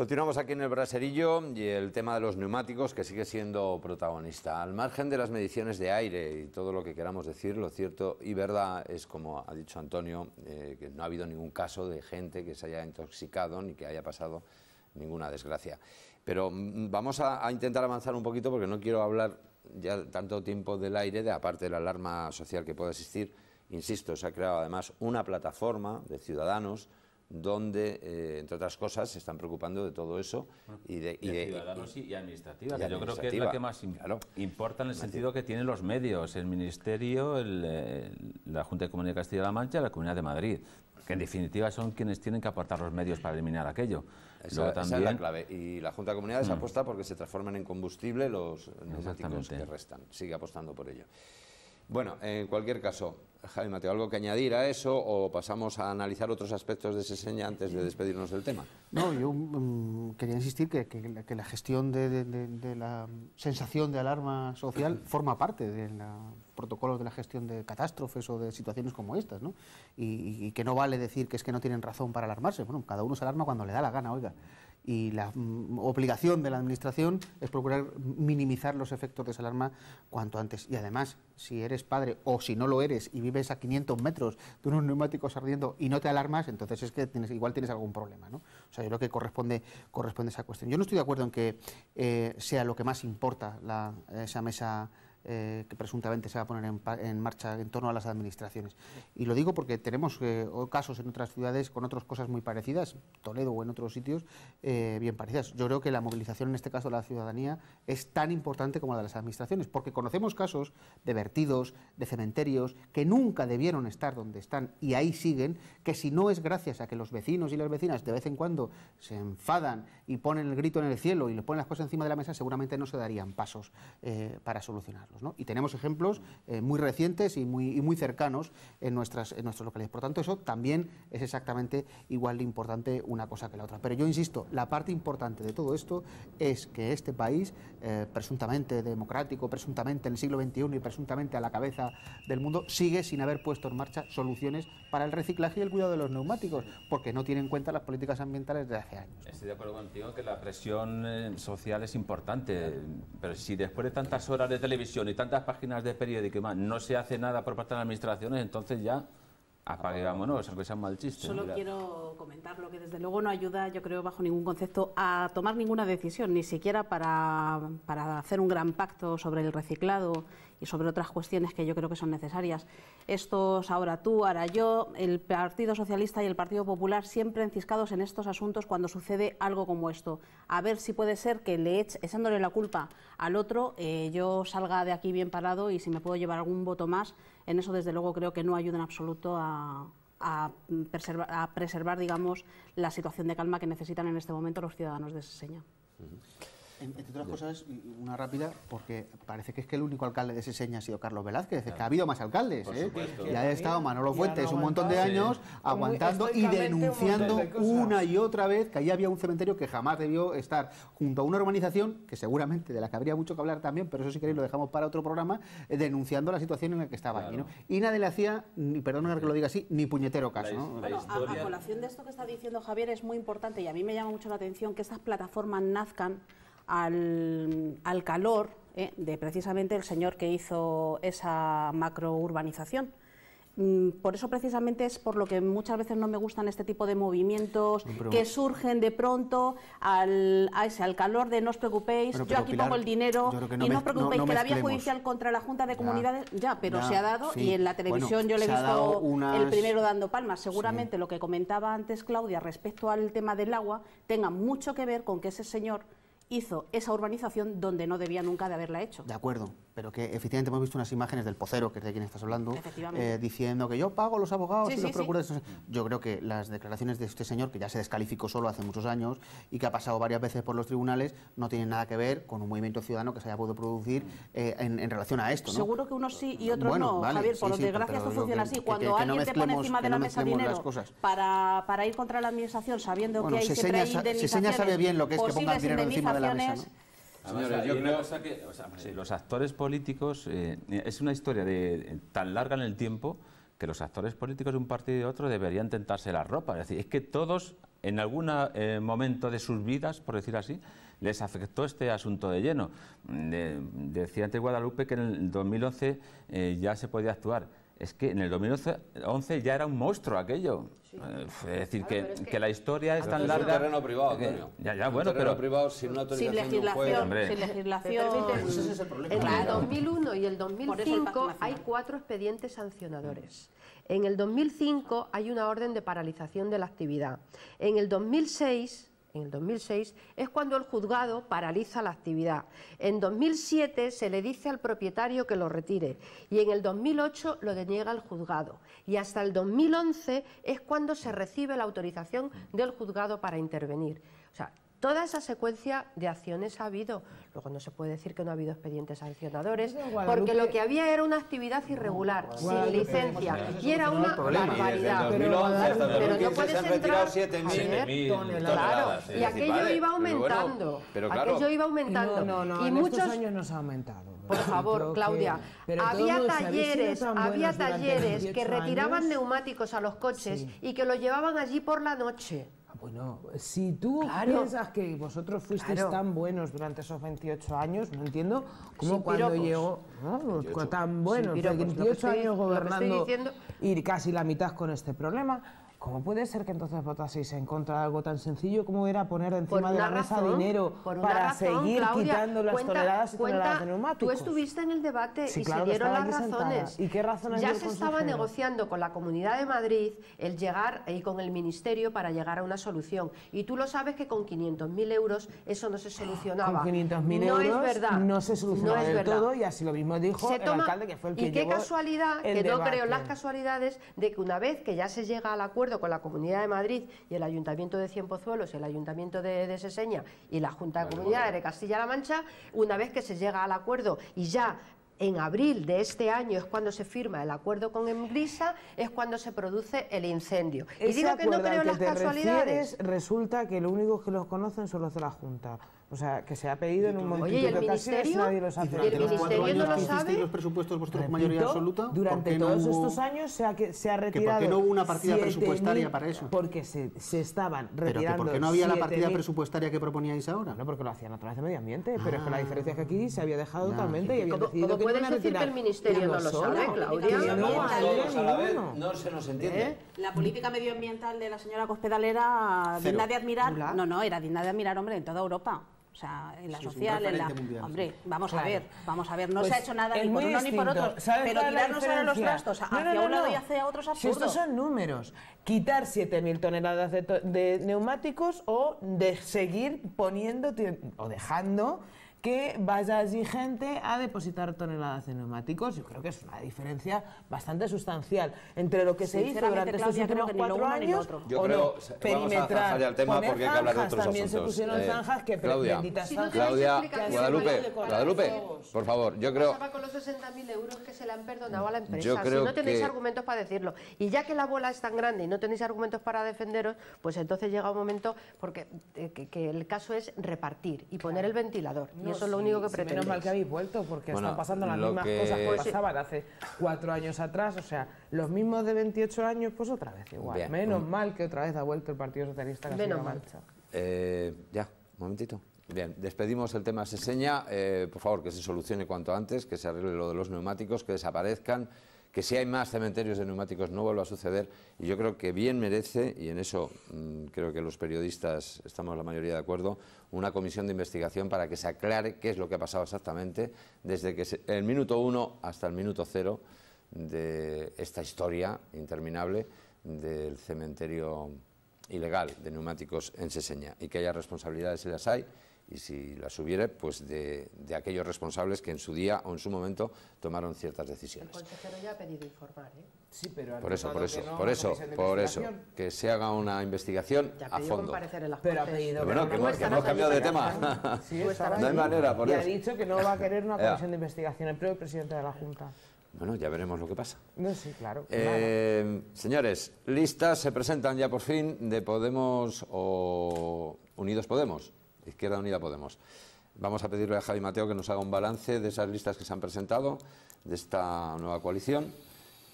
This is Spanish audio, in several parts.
Continuamos aquí en el braserillo y el tema de los neumáticos que sigue siendo protagonista. Al margen de las mediciones de aire y todo lo que queramos decir, lo cierto y verdad es, como ha dicho Antonio, eh, que no ha habido ningún caso de gente que se haya intoxicado ni que haya pasado ninguna desgracia. Pero mm, vamos a, intentar avanzar un poquito porque no quiero hablar ya tanto tiempo del aire, de aparte de la alarma social que puede existir. Insisto, se ha creado además una plataforma de ciudadanos donde, eh, entre otras cosas, se están preocupando de todo eso y de, ciudadanos y, administrativas, yo creo que es la que más importa en el sentido que tienen los medios, el Ministerio, eh, la Junta de Comunidad de Castilla-La Mancha, y la Comunidad de Madrid, que en definitiva son quienes tienen que aportar los medios para eliminar aquello. Esa, es clave. Y la Junta de Comunidades mm. apuesta porque se transforman en combustible los neumáticos que restan. Sigue apostando por ello. Bueno, en cualquier caso, Jaime, Mateo, ¿algo que añadir a eso o pasamos a analizar otros aspectos de ese seña antes de despedirnos del tema? No, yo mm, quería insistir que, que, la gestión de, la sensación de alarma social forma parte del protocolo de la gestión de catástrofes o de situaciones como estas, ¿no? Y, y que no vale decir que es que no tienen razón para alarmarse. Bueno, cada uno se alarma cuando le da la gana, oiga y la mm, obligación de la Administración es procurar minimizar los efectos de esa alarma cuanto antes. Y además, si eres padre o si no lo eres y vives a 500 metros de unos neumáticos ardiendo y no te alarmas, entonces es que tienes, igual tienes algún problema. ¿no? O sea, yo creo que corresponde, corresponde esa cuestión. Yo no estoy de acuerdo en que eh, sea lo que más importa esa mesa eh, que presuntamente se va a poner en, marcha en torno a las administraciones. Y lo digo porque tenemos eh, casos en otras ciudades con otras cosas muy parecidas, Toledo o en otros sitios eh, bien parecidas. Yo creo que la movilización en este caso de la ciudadanía es tan importante como la de las administraciones, porque conocemos casos de vertidos, de cementerios, que nunca debieron estar donde están y ahí siguen, que si no es gracias a que los vecinos y las vecinas de vez en cuando se enfadan y ponen el grito en el cielo y le ponen las cosas encima de la mesa, seguramente no se darían pasos para solucionar. Y tenemos ejemplos eh, muy recientes y muy, muy cercanos en nuestras, en nuestros localidades. Por tanto, eso también es exactamente igual de importante una cosa que la otra. Pero yo insisto, la parte importante de todo esto es que este país, eh, presuntamente democrático, presuntamente en el siglo XXI y presuntamente a la cabeza del mundo, sigue sin haber puesto en marcha soluciones para el reciclaje y el cuidado de los neumáticos, porque no tiene en cuenta las políticas ambientales de hace años. Estoy de acuerdo contigo que la presión eh, social es importante, pero si después de tantas horas de televisión ni tantas páginas de periódico más, no se hace nada por parte de las administraciones, entonces ya apague, vámonos, aunque sea mal chiste. Solo quiero comentar lo que desde luego no ayuda, yo creo, bajo ningún concepto, a tomar ninguna decisión, ni siquiera para, para hacer un gran pacto sobre el reciclado y sobre otras cuestiones que yo creo que son necesarias. Estos ahora tú, ahora yo, el Partido Socialista y el Partido Popular siempre enciscados en estos asuntos cuando sucede algo como esto. A ver si puede ser que le echándole la culpa al otro eh, yo salga de aquí bien parado y si me puedo llevar algún voto más, en eso desde luego creo que no ayuda en absoluto a, preservar, digamos, la situación de calma que necesitan en este momento los ciudadanos de esa entre otras cosas, una rápida, porque parece que es que el único alcalde de ese seña ha sido Carlos Velázquez, que ha habido más alcaldes, ¿eh? ya ha estado Manolo Fuentes un montón de años aguantando y denunciando una y otra vez que ahí había un cementerio que jamás debió estar junto a una urbanización, que seguramente de la que habría mucho que hablar también, pero eso si queréis lo dejamos para otro programa, eh, denunciando la situación en la que estaba Y nadie le hacía, ni, que lo diga así, ni puñetero caso. Bueno, a, colación de esto que está diciendo Javier es muy importante y a mí me llama mucho la atención que esas plataformas nazcan al, calor ¿eh? de precisamente el señor que hizo esa macrourbanización. Mm, por eso precisamente es por lo que muchas veces no me gustan este tipo de movimientos que surgen de pronto al, al calor de no os preocupéis, yo aquí pongo el dinero y no os preocupéis que la vía judicial contra la Junta de Comunidades ya, pero se ha dado y en la televisión yo le he visto el primero dando palmas. Seguramente lo que comentaba antes Claudia respecto al tema del agua tenga mucho que ver con que ese señor hizo esa urbanización donde no debía nunca de haberla hecho. De acuerdo, pero que efectivamente hemos visto unas imágenes del pocero, que es de quien estás hablando, eh, diciendo que yo pago los abogados y los procuradores. Yo creo que las declaraciones de este señor, que ya se descalificó solo hace muchos años y que ha pasado varias veces por los tribunales, no tienen nada que ver con un movimiento ciudadano que se haya podido producir eh, en, relación a esto. Seguro que unos sí y otros no, Javier, por desgracia no funciona así. Cuando alguien te pone encima de la mesa dinero para, ir contra la administración sabiendo que hay se sabe bien lo que es que pues pongan dinero encima de yo creo... que, los actores políticos, eh, es una historia de, eh, tan larga en el tiempo que los actores políticos de un partido y de otro deberían tentarse la ropa. Es decir, es que todos, en algún eh, momento de sus vidas, por decir así, les afectó este asunto de lleno. Mm, decía antes Guadalupe que en el 2011 ya se podía actuar es que en el 2011 ya era un monstruo aquello. Eh, es decir, que, que, la historia es tan larga. Es un terreno privado, Ya, ya, bueno, pero. privado sin autorización. Sin legislación. No sin legislación. ese el problema. el 2001 y el 2005 hay cuatro expedientes sancionadores. En el 2005 hay una orden de paralización de la actividad. En el 2006 en el 2006, es cuando el juzgado paraliza la actividad. En 2007 se le dice al propietario que lo retire y en el 2008 lo deniega el juzgado. Y hasta el 2011 es cuando se recibe la autorización del juzgado para intervenir. O sea, Toda esa secuencia de acciones ha habido. Luego no se puede decir que no ha habido expedientes sancionadores, porque lo que había era una actividad irregular, sin licencia, y era una barbaridad. Pero, no puedes entrar... Claro, y aquello iba aumentando. Aquello iba aumentando. Y muchos años nos ha aumentado. Por favor, Claudia. Había talleres, había talleres que retiraban neumáticos a los coches y que los llevaban allí por la noche. Bueno, si tú piensas que vosotros fuisteis tan buenos durante esos 28 años, no entiendo cómo cuando llegó tan buenos, 28 años gobernando ir y casi la mitad con este problema, ¿Cómo puede ser que entonces votaseis en contra de algo tan sencillo como era poner encima de la mesa dinero para seguir quitando las toneladas de neumáticos? Tú estuviste en el debate y se dieron las razones. ¿Y qué razones Ya se estaba negociando con la Comunidad de Madrid el llegar y con el Ministerio para llegar a una solución. Y tú lo sabes que con 500.000 euros eso no se solucionaba. Con 500.000 no es verdad. no se solucionaba todo y así lo mismo dijo el alcalde que fue el que Y qué casualidad, que no creo en las casualidades, de que una vez que ya se llega al acuerdo con la Comunidad de Madrid y el Ayuntamiento de Cienpozuelos, el Ayuntamiento de, Seseña y la Junta de Comunidades de Castilla-La Mancha, una vez que se llega al acuerdo y ya en abril de este año es cuando se firma el acuerdo con Embrisa, es cuando se produce el incendio. y digo que no creo en las casualidades. resulta que lo único que los conocen son los de la Junta. O sea, que se ha pedido en un momento de ocasiones, nadie lo sabe. ¿Y el Ministerio años no lo sabe? los presupuestos mayoría absoluta? Durante todos estos años se ha, se ha retirado... ¿Por qué no hubo una partida presupuestaria para eso? Porque se, se estaban retirando... ¿Pero que por qué no había la partida presupuestaria que proponíais ahora? No, porque lo hacían a través de medio ambiente, pero es que la ah. diferencia es que aquí se había dejado totalmente y habían decidido que no puedes decir que el Ministerio no lo sabe, Claudia? No se nos entiende. ¿Eh? La política medioambiental de la señora Cospedal era digna de admirar... No, no, era digna de admirar, hombre, en toda Europa o sea, en la social, en la... Hombre, vamos a ver, vamos a ver, no pues se ha hecho nada ni por uno ni por otro, pero tirarnos ahora los gastos hacia no, un lado y hacia otro es absurdo. Si estos son números, quitar 7.000 toneladas de, de, neumáticos o de seguir poniendo o dejando que vaya allí gente a depositar toneladas de neumáticos. Yo creo que es una diferencia bastante sustancial entre lo que se hizo durante estos últimos cuatro años. Yo creo, vamos a zanjar ya al tema porque hay que hablar de otros también se pusieron eh, zanjas que Claudia, Claudia, Guadalupe, Guadalupe, por favor, yo creo... con los 60.000 euros que se le han perdonado a la empresa, si no tenéis argumentos para decirlo. Y ya que la bola es tan grande y no tenéis argumentos para defenderos, pues entonces llega un momento porque eh, que, el caso es repartir y poner el ventilador eso es lo único que pretendéis. Menos mal que habéis vuelto, porque están pasando las mismas cosas que pasaban hace cuatro años atrás. O sea, los mismos de 28 años, pues otra vez igual. Menos mal que otra vez ha vuelto el Partido Socialista Menos mal. marcha. Eh, ya, un momentito. Bien, despedimos el tema Seseña. Eh, por favor, que se solucione cuanto antes, que se arregle lo de los neumáticos, que desaparezcan que si hay más cementerios de neumáticos no vuelva a suceder y yo creo que bien merece, y en eso mm, creo que los periodistas estamos la mayoría de acuerdo, una comisión de investigación para que se aclare qué es lo que ha pasado exactamente desde que el minuto uno hasta el minuto cero de esta historia interminable del cementerio ilegal de neumáticos en Seseña y que haya responsabilidades si las hay y si las hubiere, pues de, aquellos responsables que en su día o en su momento tomaron ciertas decisiones. El consejero ya ha pedido informar, ¿eh? Sí, pero por eso, por eso, por eso, por eso, que se haga una investigación ya a fondo. En las pero ha pedido. que, no, no, cambiado de tema. Sí, no hay manera, por y ha dicho que no va a querer una comisión de investigación, el propio presidente de la Junta. Bueno, ya veremos lo que pasa. sí, claro. Eh, señores, listas se presentan ya por fin de Podemos o Unidos Podemos. Izquierda Unida Podemos. Vamos a pedirle a Javi Mateo que nos haga un balance de esas listas que se han presentado, de esta nueva coalición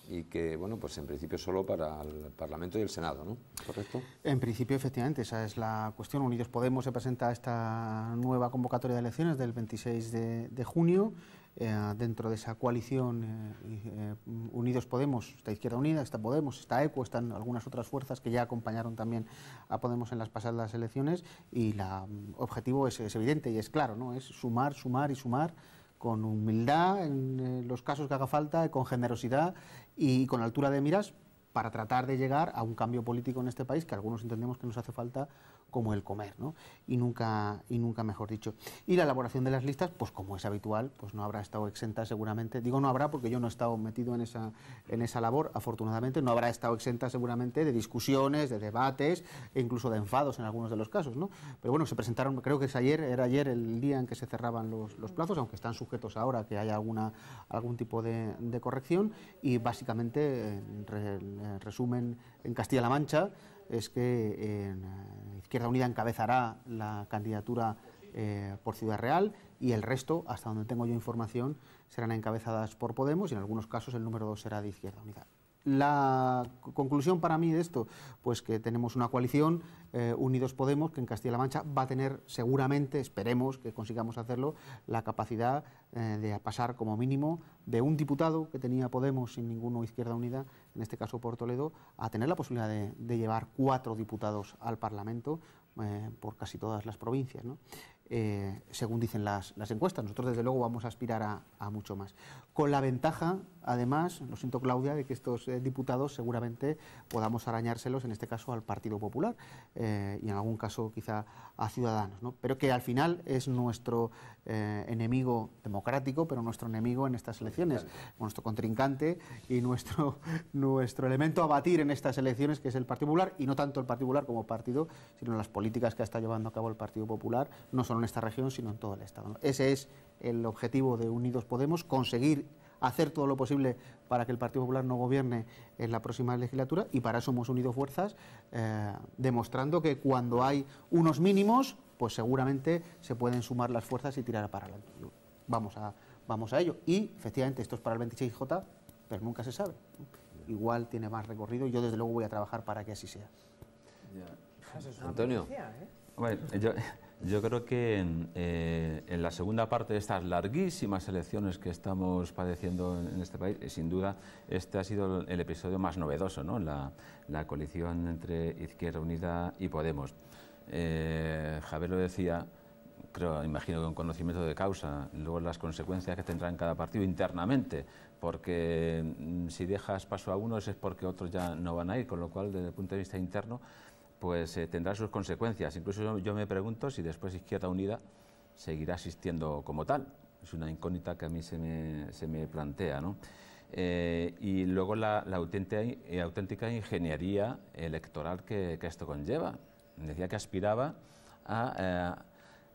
y que, bueno, pues en principio solo para el Parlamento y el Senado, ¿no? ¿Correcto? En principio, efectivamente, esa es la cuestión. Unidos Podemos se presenta esta nueva convocatoria de elecciones del 26 de junio. Eh, dentro de esa coalición eh, eh, Unidos Podemos, está Izquierda Unida, está Podemos, está ECO, están algunas otras fuerzas que ya acompañaron también a Podemos en las pasadas elecciones y el mm, objetivo es, evidente y es claro, ¿no? es sumar, sumar y sumar con humildad en los casos que haga falta, con generosidad y con altura de miras para tratar de llegar a un cambio político en este país que algunos entendemos que nos hace falta como el comer, Y nunca, y nunca mejor dicho. Y la elaboración de las listas, pues como es habitual, pues no habrá estado exenta seguramente, digo no habrá porque yo no he estado metido en esa, en esa labor, afortunadamente, no habrá estado exenta seguramente de discusiones, de debates, e incluso de enfados en algunos de los casos, Pero bueno, se presentaron, creo que es ayer, era ayer el día en que se cerraban los, plazos, aunque están sujetos ahora que haya alguna, algún tipo de, corrección, y básicamente resumen en Castilla-La Mancha, es que en eh, Izquierda Unida encabezará la candidatura eh, por Ciudad Real y el resto, hasta donde tengo yo información, serán encabezadas por Podemos y en algunos casos el número dos será de Izquierda Unida la conclusión para mí de esto, pues que tenemos una coalición, eh, Unidos Podemos, que en Castilla-La Mancha va a tener seguramente, esperemos que consigamos hacerlo, la capacidad eh, de pasar como mínimo de un diputado que tenía Podemos sin ninguno Izquierda Unida, en este caso por Toledo, a tener la posibilidad de, llevar cuatro diputados al Parlamento eh, por casi todas las provincias. según dicen las, encuestas, nosotros desde luego vamos a aspirar a, a mucho más. Con la ventaja además, lo siento Claudia, de que estos eh, diputados seguramente podamos arañárselos, en este caso al Partido Popular eh, y en algún caso quizá a Ciudadanos, ¿no? pero que al final es nuestro eh, enemigo democrático, pero nuestro enemigo en estas elecciones, nuestro contrincante y nuestro, nuestro elemento a batir en estas elecciones, que es el Partido Popular, y no tanto el Partido Popular como partido, sino las políticas que está llevando a cabo el Partido Popular, no solo en esta región, sino en todo el Estado. Ese es el objetivo de Unidos Podemos, conseguir hacer todo lo posible para que el Partido Popular no gobierne en la próxima legislatura y para eso hemos unido fuerzas, eh, demostrando que cuando hay unos mínimos, pues seguramente se pueden sumar las fuerzas y tirar para adelante. Vamos a, vamos a ello. Y efectivamente, esto es para el 26J, pero nunca se sabe. Igual tiene más recorrido y yo desde luego voy a trabajar para que así sea. Antonio. ¿eh? Bueno, yo, creo que eh, en la segunda parte de estas larguísimas elecciones que estamos padeciendo en este país, eh, sin duda, este ha sido el episodio más novedoso, ¿no? la, colisión coalición entre Izquierda Unida y Podemos. Eh, Javier lo decía, creo, imagino que con conocimiento de causa, luego las consecuencias que tendrán cada partido internamente, porque mm, si dejas paso a unos es porque otros ya no van a ir, con lo cual, desde el punto de vista interno, pues eh, tendrá sus consecuencias. Incluso yo me pregunto si después Izquierda Unida seguirá existiendo como tal. Es una incógnita que a mí se me, se me plantea. ¿no? Eh, y luego la, eh, auténtica, ingeniería electoral que, esto conlleva. Decía que aspiraba a,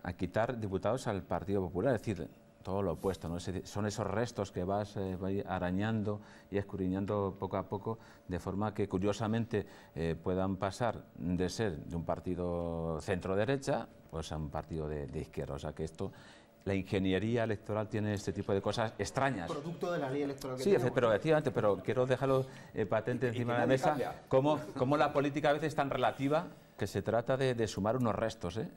a quitar diputados al Partido Popular, es decir, todo lo opuesto, ¿no? son esos restos que vas, eh, arañando y escurriñando poco a poco, de forma que curiosamente eh, puedan pasar de ser de un partido centro-derecha pues a un partido de, izquierda. O sea que esto la ingeniería electoral tiene este tipo de cosas extrañas. Producto de la ley electoral. Que sí, pero efectivamente, pero quiero dejarlo eh, patente encima de la mesa, cómo, cómo, la política a veces es tan relativa que se trata de, sumar unos restos. ¿eh?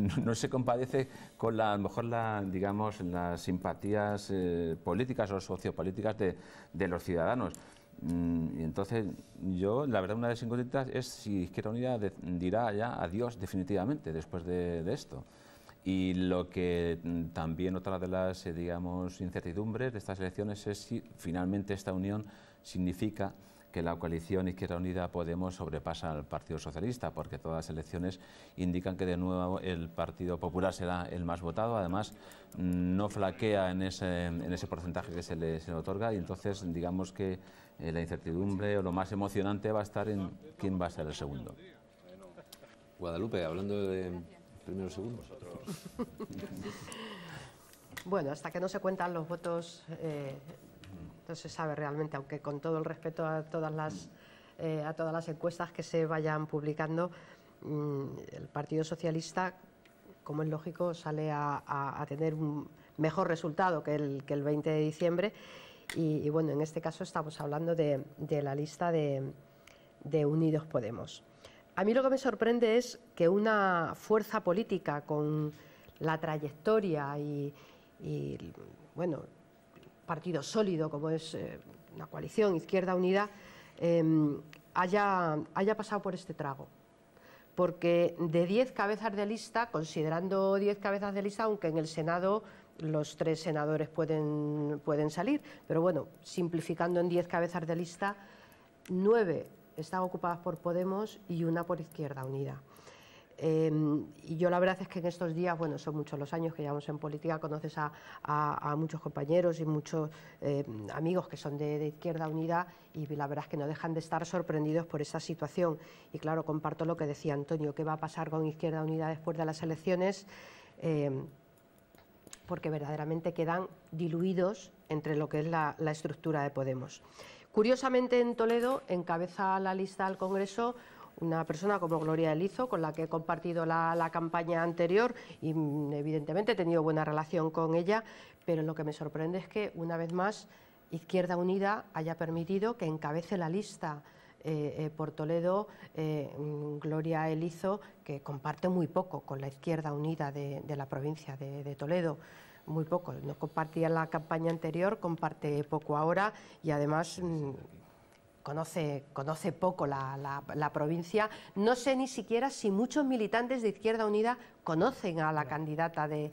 No, se compadece con la, a lo mejor la, digamos, las simpatías eh, políticas o sociopolíticas de, de los ciudadanos. Mm, y entonces yo, la verdad, una de las incógnitas es si Izquierda Unida dirá ya adiós definitivamente después de, esto. Y lo que mm, también otra de las, eh, digamos, incertidumbres de estas elecciones es si finalmente esta unión significa que la coalición Izquierda Unida Podemos sobrepasa al Partido Socialista, porque todas las elecciones indican que de nuevo el Partido Popular será el más votado. Además, no flaquea en ese, porcentaje que se le, otorga y entonces digamos que eh, la incertidumbre o lo más emocionante va a estar en quién va a ser el segundo. Guadalupe, hablando de primeros segundos. Bueno, hasta que no se cuentan los votos eh, no se sabe realmente, aunque con todo el respeto a todas las, eh, a todas las encuestas que se vayan publicando, mm, el Partido Socialista, como es lógico, sale a, tener un mejor resultado que el, que el 20 de diciembre. Y, bueno, en este caso estamos hablando de, la lista de, Unidos Podemos. A mí lo que me sorprende es que una fuerza política con la trayectoria y, y bueno, partido sólido como es eh, la una coalición Izquierda Unida, em, haya, haya pasado por este trago. Porque de 10 cabezas de lista, considerando 10 cabezas de lista, aunque en el Senado los tres senadores pueden, pueden salir, pero bueno, simplificando en 10 cabezas de lista, nueve están ocupadas por Podemos y una por Izquierda Unida. Em, y yo la verdad es que en estos días, bueno, son muchos los años que llevamos en política, conoces a, muchos compañeros y muchos em, amigos que son de, Izquierda Unida y la verdad es que no dejan de estar sorprendidos por esa situación. Y claro, comparto lo que decía Antonio, ¿qué va a pasar con Izquierda Unida después de las elecciones? Em, porque verdaderamente quedan diluidos entre lo que es la, la estructura de Podemos. Curiosamente, en Toledo encabeza la lista al Congreso una persona como Gloria Elizo, con la que he compartido la, campaña anterior y mm, evidentemente he tenido buena relación con ella, pero lo que me sorprende es que una vez más Izquierda Unida haya permitido que encabece la lista. Eh, eh, por Toledo, eh, mm, Gloria Elizo, que comparte muy poco con la Izquierda Unida de, la provincia de Toledo muy poco. No compartía la campaña anterior, comparte poco ahora y además mm, conoce, conoce poco la, provincia. No sé ni siquiera si muchos militantes de Izquierda Unida conocen a la candidata de,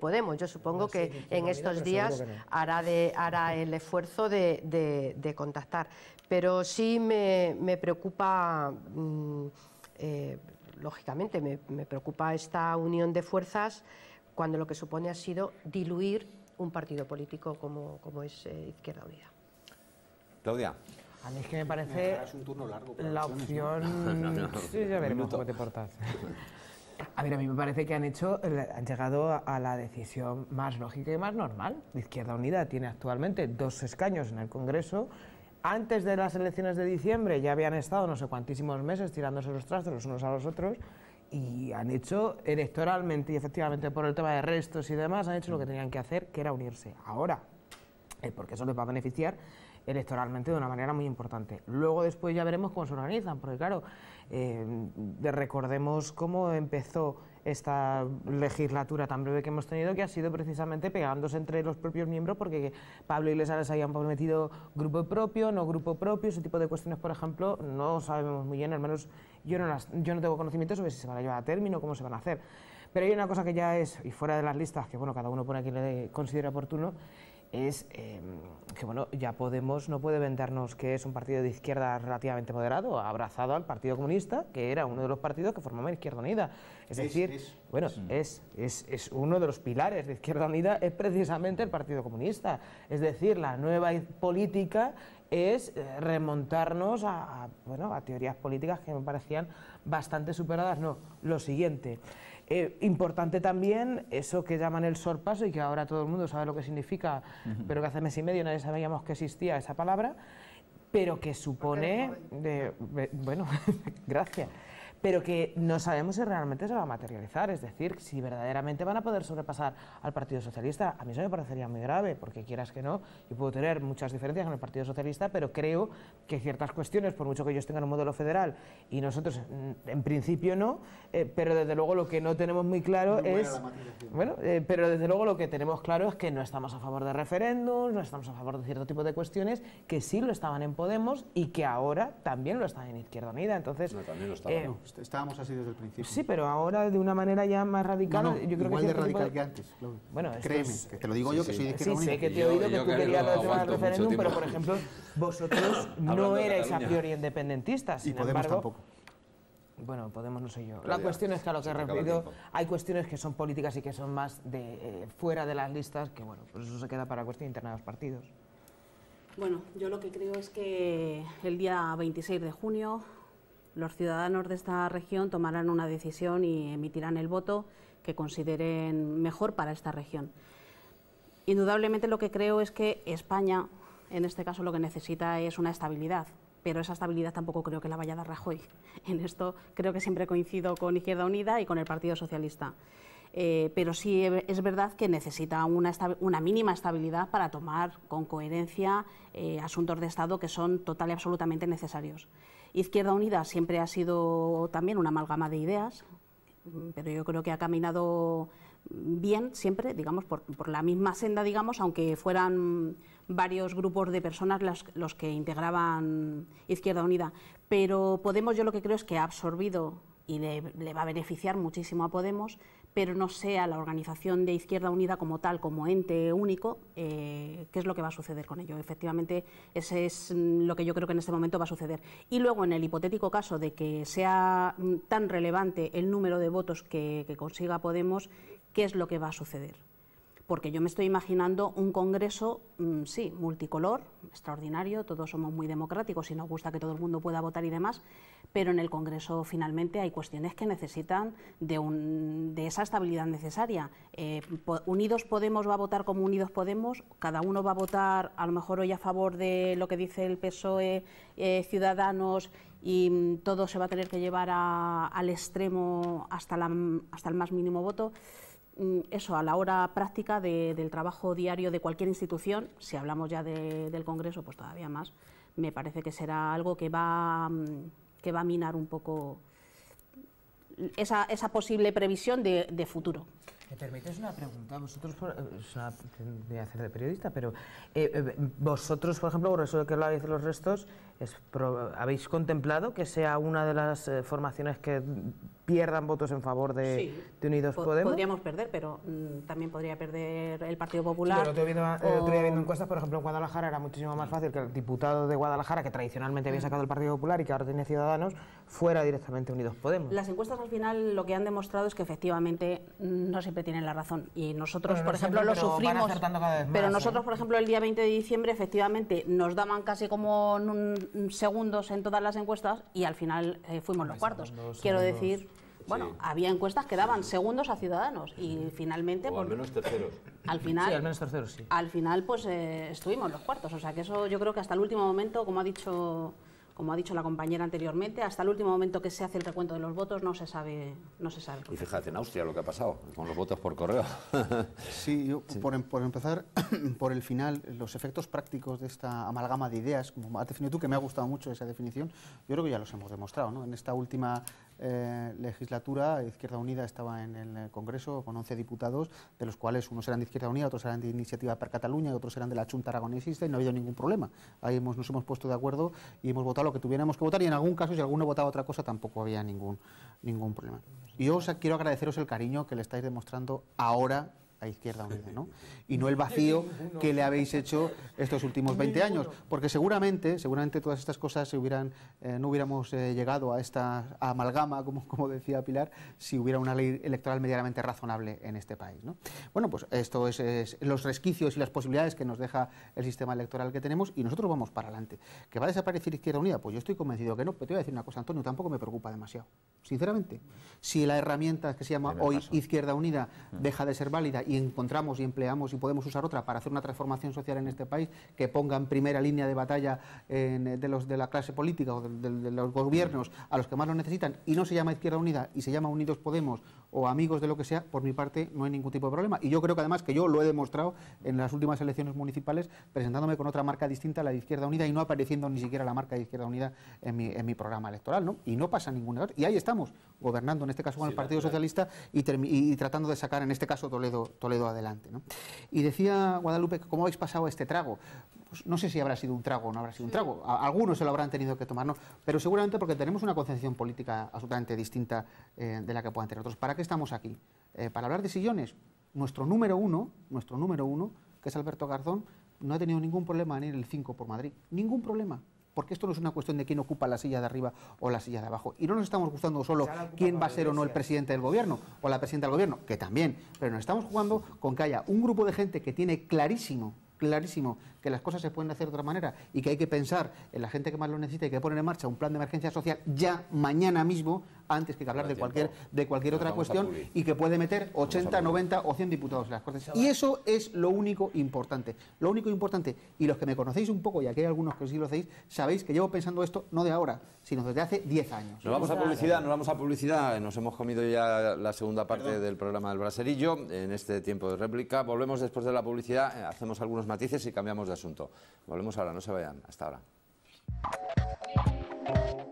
Podemos. Yo supongo pues que en estos días hará, de, hará el esfuerzo de, contactar. Pero sí me, preocupa... Mm, eh, lógicamente me, preocupa esta unión de fuerzas cuando lo que supone ha sido diluir un partido político como, es eh, Izquierda Unida. Claudia. A mí que me parece. La opción. cómo te portas. A ver, a mí me parece que han hecho, han llegado a la decisión más lógica y más normal. Izquierda Unida tiene actualmente dos escaños en el Congreso. Antes de las elecciones de diciembre ya habían estado no sé cuantísimos meses tirándose los trastos los unos a los otros y han hecho electoralmente y efectivamente por el tema de restos y demás, han hecho lo que tenían que hacer, que era unirse. Ahora, eh, porque eso les va a beneficiar electoralmente de una manera muy importante. Luego después ya veremos cómo se organizan, porque claro, eh, recordemos cómo empezó esta legislatura tan breve que hemos tenido, que ha sido precisamente pegándose entre los propios miembros, porque Pablo Iglesias les habían prometido grupo propio, no grupo propio, ese tipo de cuestiones, por ejemplo, no sabemos muy bien, al menos yo no, yo no tengo conocimiento sobre si se van a llevar a término, cómo se van a hacer. Pero hay una cosa que ya es, y fuera de las listas, que bueno, cada uno pone a quien le considera oportuno, es eh, que bueno, ya Podemos no puede vendernos que es un partido de izquierda relativamente moderado, abrazado al Partido Comunista, que era uno de los partidos que formaba Izquierda Unida. Es, decir, bueno, es. es, uno de los pilares de Izquierda Unida, es precisamente el Partido Comunista. Es decir, la nueva política es eh, remontarnos bueno, a teorías políticas que me parecían bastante superadas. No, lo siguiente. Eh, importante también eso que llaman el sorpaso y que ahora todo el mundo sabe lo que significa, pero que hace mes y medio nadie sabíamos que existía esa palabra, pero que supone, de, bueno, gracias, pero que no sabemos si realmente se va a materializar, es decir, si verdaderamente van a poder sobrepasar al Partido Socialista. A mí eso me parecería muy grave, porque quieras que no, yo puedo tener muchas diferencias con el Partido Socialista, pero creo que ciertas cuestiones, por mucho que ellos tengan un modelo federal y nosotros mm, en principio no, eh, pero desde luego lo que no tenemos muy claro es... Bueno, eh, pero desde luego lo que tenemos claro es que no estamos a favor de referéndums, no estamos a favor de cierto tipo de cuestiones que sí lo estaban en Podemos y que ahora también lo están en Izquierda Unida. Entonces, también lo estaban, eh, estábamos así desde el principio. Sí, pero ahora de una manera ya más radical. No, igual de radical que antes. Bueno, Créeme, que te lo digo yo, que sí. soy de Sí, sé que te he oído que tú querías lo del referéndum, pero por ejemplo, vosotros no erais a priori independentistas. y Podemos tampoco. Bueno, Podemos no sé yo. La cuestión es que a lo que he hay cuestiones que son políticas y que son más de eh, fuera de las listas, que bueno, pues eso se queda para cuestión interna de los partidos. Bueno, yo lo que creo es que el día 26 de junio los ciudadanos de esta región tomarán una decisión y emitirán el voto que consideren mejor para esta región. Indudablemente lo que creo es que España, en este caso, lo que necesita es una estabilidad, pero esa estabilidad tampoco creo que la vaya a dar Rajoy. En esto creo que siempre coincido con Izquierda Unida y con el Partido Socialista. Eh, pero sí es verdad que necesita una, mínima estabilidad para tomar con coherencia eh, asuntos de Estado que son total y absolutamente necesarios. Izquierda Unida siempre ha sido también una amalgama de ideas, pero yo creo que ha caminado bien siempre, digamos, por, la misma senda, digamos, aunque fueran varios grupos de personas los que integraban Izquierda Unida. Pero Podemos yo lo que creo es que ha absorbido y le, va a beneficiar muchísimo a Podemos, pero no sea la organización de Izquierda Unida como tal, como ente único, eh, qué es lo que va a suceder con ello. Efectivamente, ese es mm, lo que yo creo que en este momento va a suceder. Y luego, en el hipotético caso de que sea mm, tan relevante el número de votos que consiga Podemos, ¿qué es lo que va a suceder? porque yo me estoy imaginando un Congreso, mm, sí, multicolor, extraordinario, todos somos muy democráticos y nos gusta que todo el mundo pueda votar y demás, pero en el Congreso finalmente hay cuestiones que necesitan de, un, de esa estabilidad necesaria. Eh, Unidos Podemos va a votar como Unidos Podemos, cada uno va a votar a lo mejor hoy a favor de lo que dice el PSOE, eh, Ciudadanos y mm, todo se va a tener que llevar al extremo hasta, la, hasta el más mínimo voto. Mm, eso a la hora práctica del trabajo diario de cualquier institución, si hablamos ya del Congreso, pues todavía más, me parece que será algo que va, mm, que va a minar un poco esa, posible previsión de futuro. ¿Me permites una pregunta? Vosotros, eh, es hacer de periodista, pero eh, eh, vosotros, por ejemplo, por eso que habláis de los restos, ¿habéis contemplado que sea una de las formaciones que pierdan votos en favor de, Unidos Podemos? Podemos? Podríamos perder, pero mm, también podría perder el Partido Popular. pero estoy viendo, viendo encuestas, por ejemplo, en Guadalajara era muchísimo más fácil que el diputado de Guadalajara, que tradicionalmente había mm. sacado el Partido Popular y que ahora tiene Ciudadanos, fuera directamente Unidos Podemos. Las encuestas al final lo que han demostrado es que efectivamente no se tienen la razón. Y nosotros, por ejemplo, lo sufrimos. pero nosotros, ¿eh? por ejemplo, el día 20 de diciembre, efectivamente, nos daban casi como segundos en todas las encuestas y al final eh, fuimos los cuartos. Quiero decir. Bueno, había encuestas que daban segundos a ciudadanos y finalmente. O al menos terceros. Al final. Sí, al menos terceros, sí. Al final, pues eh, estuvimos los cuartos. O sea que eso yo creo que hasta el último momento, como ha dicho como ha dicho la compañera anteriormente, hasta el último momento que se hace el recuento de los votos no se sabe. No se sabe y fíjate en Austria lo que ha pasado con los votos por correo. sí, Por, em, empezar por el final, los efectos prácticos de esta amalgama de ideas, como has definido tú, que me ha gustado mucho esa definición, yo creo que ya los hemos demostrado. ¿no? En esta última eh, legislatura Izquierda Unida estaba en el Congreso con 11 diputados, de los cuales unos eran de Izquierda Unida, otros eran de Iniciativa per Cataluña y otros eran de la Junta Aragonesista y no ha habido ningún problema. Ahí nos hemos puesto de acuerdo y hemos votado lo que tuviéramos que votar y en algún caso, si alguno votaba otra cosa, tampoco había ningún, ningún problema. Y yo os quiero agradeceros el cariño que le estáis demostrando ahora a Izquierda Unida, ¿no? Y no el vacío que le habéis hecho estos últimos 20 años, porque seguramente, seguramente todas estas cosas se hubieran, eh, no hubiéramos eh, llegado a esta amalgama, como, como decía Pilar, si hubiera una ley electoral medianamente razonable en este país, Bueno, pues esto es, es, los resquicios y las posibilidades que nos deja el sistema electoral que tenemos y nosotros vamos para adelante. ¿Que va a desaparecer Izquierda Unida? Pues yo estoy convencido que no, pero te voy a decir una cosa, Antonio, tampoco me preocupa demasiado, sinceramente. Si la herramienta que se llama hoy Izquierda Unida mm. deja de ser válida y encontramos y empleamos y podemos usar otra para hacer una transformación social en este país que ponga en primera línea de batalla eh, de, los, de la clase política o de, los gobiernos a los que más lo necesitan y no se llama Izquierda Unida y se llama Unidos Podemos o amigos de lo que sea, por mi parte no hay ningún tipo de problema. Y yo creo que además que yo lo he demostrado en las últimas elecciones municipales presentándome con otra marca distinta a la de Izquierda Unida y no apareciendo ni siquiera la marca de Izquierda Unida en mi, en mi programa electoral. ¿no? Y no pasa ningún error. Y ahí estamos, gobernando en este caso con el Partido Socialista y, tratando de sacar en este caso Toledo, Toledo adelante. Y decía Guadalupe, ¿cómo habéis pasado este trago? Pues no sé si habrá sido un trago o no habrá sido un trago. algunos se lo habrán tenido que tomar, ¿no? pero seguramente porque tenemos una concepción política absolutamente distinta eh, de la que puedan tener otros. ¿Para qué estamos aquí? Eh, para hablar de sillones. Nuestro número uno, nuestro número uno, que es Alberto Garzón, no ha tenido ningún problema en ir el 5 por Madrid. Ningún problema porque esto no es una cuestión de quién ocupa la silla de arriba o la silla de abajo. Y no nos estamos gustando solo quién va a ser o no el presidente del gobierno o la presidenta del gobierno, que también, pero nos estamos jugando con que haya un grupo de gente que tiene clarísimo clarísimo que las cosas se pueden hacer de otra manera y que hay que pensar en la gente que más lo necesita y que poner en marcha un plan de emergencia social ya mañana mismo antes que hablar de cualquier, de cualquier otra cuestión y que puede meter 80, 90 o 100 diputados en las Cortes. Y eso es lo único importante. Lo único importante, y los que me conocéis un poco, y aquí hay algunos que sí lo hacéis, sabéis que llevo pensando esto no de ahora, sino desde hace 10 años. Nos vamos a publicidad, nos vamos a publicidad, nos hemos comido ya la segunda parte del programa del Braserillo en este tiempo de réplica. Volvemos después de la publicidad, eh, hacemos algunos matices y cambiamos de asunto. Volvemos ahora, no se vayan, hasta ahora.